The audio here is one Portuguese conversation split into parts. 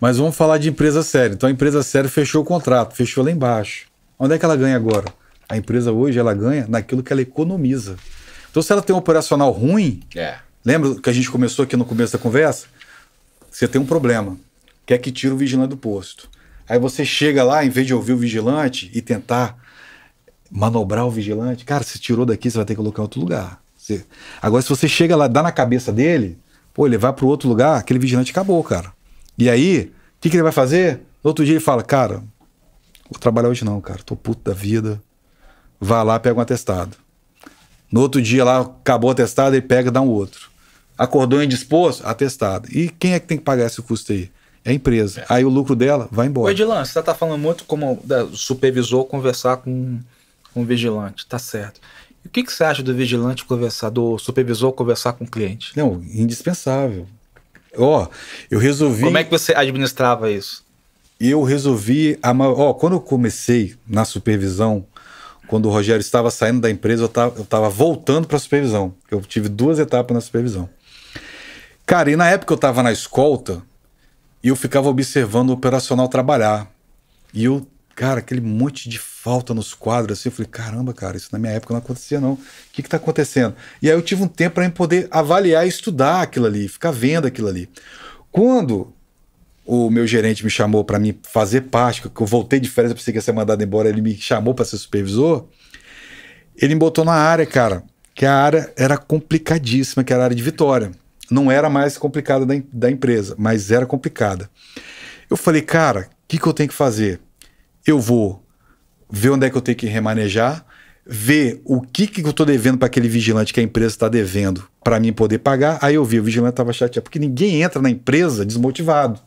Mas vamos falar de empresa séria. Então a empresa séria fechou o contrato, fechou lá embaixo. Onde é que ela ganha agora? A empresa hoje ela ganha naquilo que ela economiza. Então se ela tem um operacional ruim, é. lembra que a gente começou aqui no começo da conversa? Você tem um problema, quer que é tire o vigilante do posto. Aí você chega lá, em vez de ouvir o vigilante e tentar manobrar o vigilante, cara, se tirou daqui, você vai ter que colocar em outro lugar. Agora, se você chega lá, dá na cabeça dele, pô, ele vai para outro lugar, aquele vigilante acabou, cara. E aí, o que, que ele vai fazer? No outro dia ele fala, cara, vou trabalhar hoje não, cara, tô puto da vida. Vá lá, pega um atestado. No outro dia lá, acabou o atestado, ele pega e dá um outro. Acordou indisposto? Atestado. E quem é que tem que pagar esse custo aí? É a empresa. É. Aí o lucro dela vai embora. Vigilante, Edilan, você está falando muito como da, supervisor conversar com, com o vigilante, tá certo. E o que, que você acha do vigilante conversar, do supervisor conversar com o cliente? Não, indispensável. Ó, eu resolvi. Como é que você administrava isso? Eu resolvi. ó, quando eu comecei na supervisão, quando o Rogério estava saindo da empresa, eu estava, eu voltando para a supervisão. Eu tive duas etapas na supervisão. Cara, e na época eu estava na escolta e eu ficava observando o operacional trabalhar. E eu, cara, aquele monte de falta nos quadros, assim, eu falei, caramba, cara, isso na minha época não acontecia, não. O que está acontecendo? E aí eu tive um tempo para poder avaliar e estudar aquilo ali, ficar vendo aquilo ali. Quando o meu gerente me chamou para mim fazer parte, que eu voltei de férias, pensei que ia ser mandado embora, ele me chamou para ser supervisor, ele me botou na área, cara, que a área era complicadíssima, que era a área de Vitória. Não era mais complicada da, da empresa, mas era complicada. Eu falei, cara, o que, que eu tenho que fazer? Eu vou ver onde é que eu tenho que remanejar, ver o que, que eu estou devendo para aquele vigilante que a empresa está devendo para mim poder pagar. Aí eu vi, o vigilante estava chateado, porque ninguém entra na empresa desmotivado.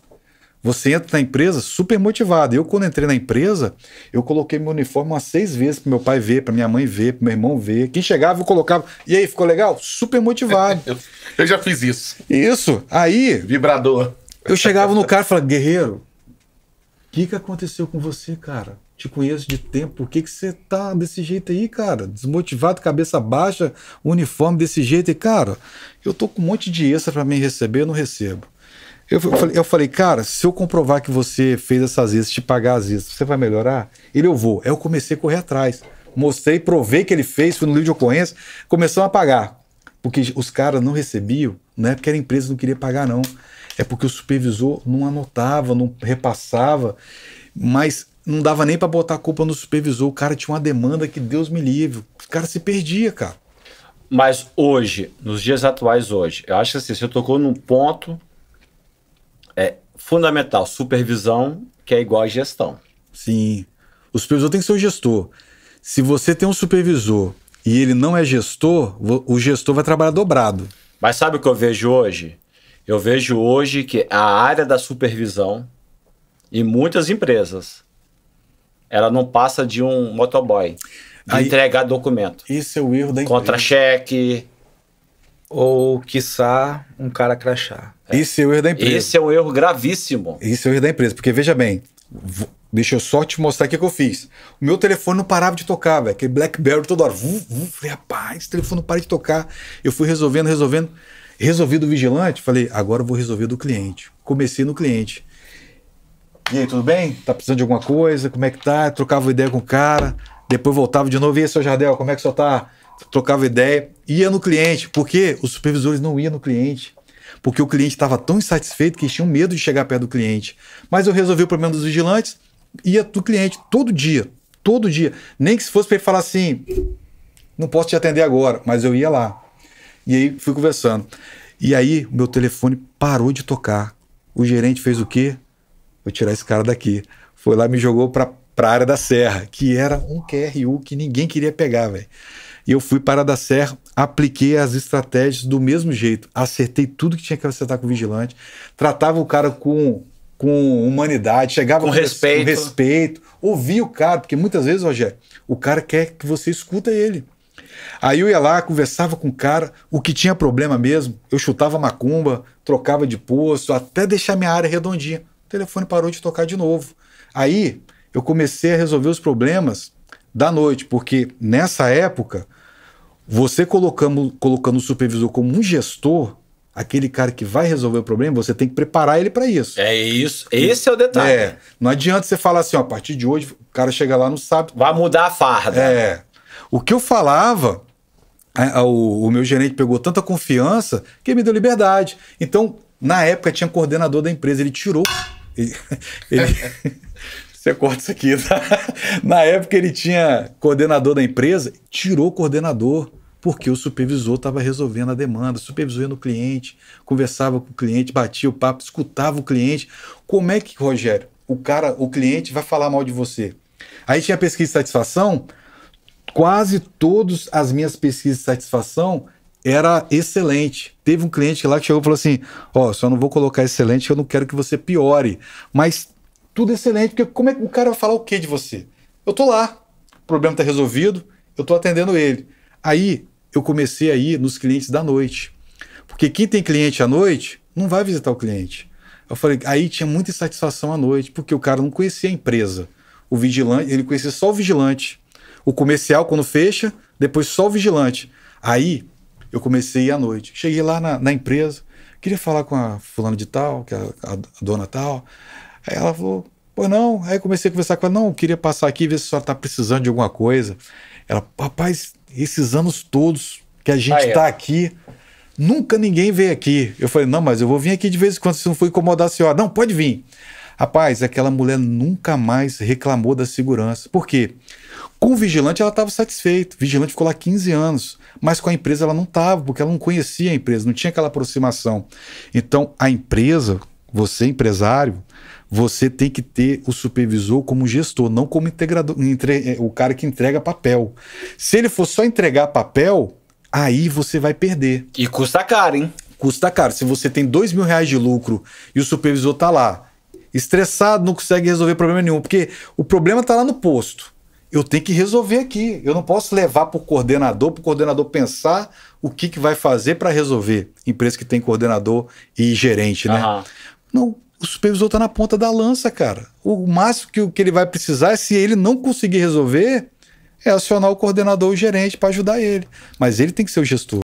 Você entra na empresa super motivado. Eu, quando entrei na empresa, eu coloquei meu uniforme umas seis vezes para meu pai ver, para minha mãe ver, para meu irmão ver. Quem chegava, eu colocava. E aí, ficou legal? Super motivado. eu, já fiz isso. Isso. Aí. Vibrador. Eu chegava no cara e falava, guerreiro, o que, que aconteceu com você, cara? te conheço de tempo, por que, que você tá desse jeito aí, cara? Desmotivado, cabeça baixa, uniforme desse jeito. E, cara, eu tô com um monte de extra para mim receber, eu não recebo. Eu falei, eu falei, cara, se eu comprovar que você fez essas vezes te pagar as vezes você vai melhorar? Ele, eu vou. Aí eu comecei a correr atrás. Mostrei, provei que ele fez, fui no livro de ocorrência, começou a pagar. Porque os caras não recebiam, não é porque a empresa não queria pagar, não. É porque o supervisor não anotava, não repassava. Mas não dava nem para botar a culpa no supervisor. O cara tinha uma demanda que Deus me livre. O cara se perdia, cara. Mas hoje, nos dias atuais hoje, eu acho que assim, você tocou num ponto é, fundamental. Supervisão, que é igual a gestão. Sim. O supervisor tem que ser o gestor. Se você tem um supervisor e ele não é gestor, o gestor vai trabalhar dobrado. Mas sabe o que eu vejo hoje? Eu vejo hoje que a área da supervisão em muitas empresas ela não passa de um motoboy. De Aí, entregar documento. Isso é o erro da empresa. Contra-cheque. Ou, quiçá, um cara crachar É. Isso é o erro da empresa. Esse é um erro gravíssimo. Isso é o erro da empresa. Porque, veja bem, deixa eu só te mostrar o que, que eu fiz. O meu telefone não parava de tocar, velho. Aquele Blackberry toda hora. Vum, vum. Falei, rapaz, esse telefone não para de tocar. Eu fui resolvendo, resolvendo. Resolvi do vigilante. Falei, agora eu vou resolver do cliente. Comecei no cliente. E aí, tudo bem? Tá precisando de alguma coisa? Como é que tá? Eu trocava ideia com o cara, depois voltava de novo. E aí, seu Jardel, como é que o senhor tá? Trocava ideia, ia no cliente, porque os supervisores não iam no cliente. Porque o cliente estava tão insatisfeito que eles tinham medo de chegar perto do cliente. Mas eu resolvi o problema dos vigilantes, ia do cliente todo dia, todo dia. Nem que se fosse para ele falar assim: não posso te atender agora, mas eu ia lá. E aí fui conversando. E aí meu telefone parou de tocar. O gerente fez o quê? vou tirar esse cara daqui. Foi lá me jogou para a área da Serra, que era um QRU que ninguém queria pegar, velho. E eu fui para a da Serra, apliquei as estratégias do mesmo jeito. Acertei tudo que tinha que acertar com o vigilante. Tratava o cara com, com humanidade, chegava com respeito. com respeito. Ouvia o cara, porque muitas vezes, Rogério, o cara quer que você escuta ele. Aí eu ia lá, conversava com o cara, o que tinha problema mesmo, eu chutava macumba, trocava de posto, até deixar minha área redondinha telefone parou de tocar de novo. Aí eu comecei a resolver os problemas da noite, porque nessa época, você colocando, colocando o supervisor como um gestor, aquele cara que vai resolver o problema, você tem que preparar ele para isso. É isso. Esse é o detalhe. É, não adianta você falar assim, ó, a partir de hoje, o cara chega lá não sabe. Vai mudar a farda. É. O que eu falava, é, é, o, o meu gerente pegou tanta confiança que me deu liberdade. Então, na época, tinha coordenador da empresa, ele tirou ele, você corta isso aqui. Tá? Na época ele tinha coordenador da empresa, tirou o coordenador porque o supervisor estava resolvendo a demanda, supervisor no cliente, conversava com o cliente, batia o papo, escutava o cliente. Como é que, Rogério, o cara, o cliente vai falar mal de você? Aí tinha pesquisa de satisfação, quase todas as minhas pesquisas de satisfação era excelente. Teve um cliente lá que chegou e falou assim: Ó, oh, só não vou colocar excelente, eu não quero que você piore. Mas tudo excelente, porque como é que o cara vai falar o que de você? Eu tô lá, o problema está resolvido, eu tô atendendo ele. Aí eu comecei a ir nos clientes da noite. Porque quem tem cliente à noite não vai visitar o cliente. Eu falei, aí tinha muita insatisfação à noite, porque o cara não conhecia a empresa. O vigilante, ele conhecia só o vigilante. O comercial, quando fecha, depois só o vigilante. Aí eu comecei à noite. Cheguei lá na, na empresa, queria falar com a fulana de tal, que é a, a, dona tal. Aí ela falou, pô, não. Aí comecei a conversar com ela, não, queria passar aqui e ver se a senhora está precisando de alguma coisa. Ela, rapaz, esses anos todos que a gente está aqui, nunca ninguém veio aqui. Eu falei, não, mas eu vou vir aqui de vez em quando, se não for incomodar a senhora. Não, pode vir. Rapaz, aquela mulher nunca mais reclamou da segurança. Por quê? Com o vigilante, ela estava satisfeita. O vigilante ficou lá 15 anos. Mas com a empresa, ela não estava, porque ela não conhecia a empresa, não tinha aquela aproximação. Então, a empresa, você empresário, você tem que ter o supervisor como gestor, não como integrador, entre, é, o cara que entrega papel. Se ele for só entregar papel, aí você vai perder. E custa caro, hein? Custa caro. Se você tem dois mil reais de lucro e o supervisor está lá, estressado, não consegue resolver problema nenhum, porque o problema está lá no posto eu tenho que resolver aqui. Eu não posso levar para o coordenador, para o coordenador pensar o que, que vai fazer para resolver. Empresa que tem coordenador e gerente, né? Uhum. Não, o supervisor está na ponta da lança, cara. O máximo que, que ele vai precisar, se ele não conseguir resolver, é acionar o coordenador ou o gerente para ajudar ele. Mas ele tem que ser o gestor.